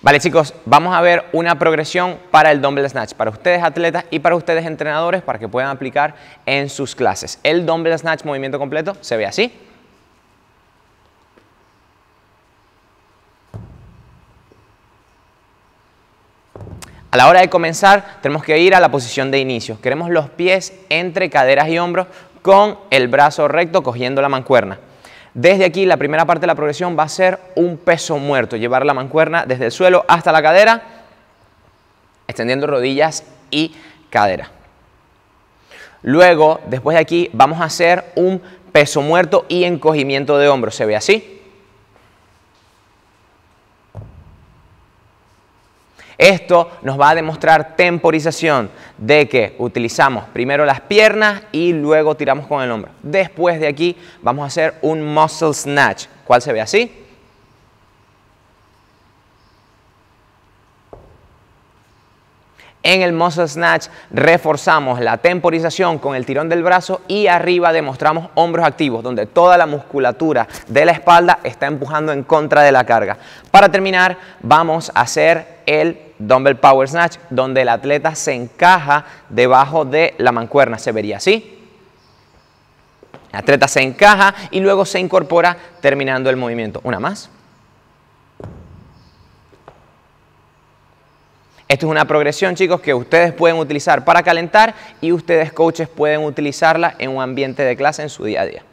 Vale chicos, vamos a ver una progresión para el dumbbell snatch, para ustedes atletas y para ustedes entrenadores para que puedan aplicar en sus clases. El dumbbell snatch movimiento completo se ve así. A la hora de comenzar tenemos que ir a la posición de inicio. Queremos los pies entre caderas y hombros con el brazo recto cogiendo la mancuerna. Desde aquí la primera parte de la progresión va a ser un peso muerto, llevar la mancuerna desde el suelo hasta la cadera, extendiendo rodillas y cadera. Luego, después de aquí, vamos a hacer un peso muerto y encogimiento de hombros. Se ve así. Esto nos va a demostrar temporización de que utilizamos primero las piernas y luego tiramos con el hombro. Después de aquí vamos a hacer un muscle snatch, ¿Cuál se ve así. En el muscle snatch reforzamos la temporización con el tirón del brazo y arriba demostramos hombros activos, donde toda la musculatura de la espalda está empujando en contra de la carga. Para terminar, vamos a hacer el dumbbell power snatch, donde el atleta se encaja debajo de la mancuerna. Se vería así. El atleta se encaja y luego se incorpora terminando el movimiento. Una más. Esto es una progresión, chicos, que ustedes pueden utilizar para calentar y ustedes, coaches, pueden utilizarla en un ambiente de clase en su día a día.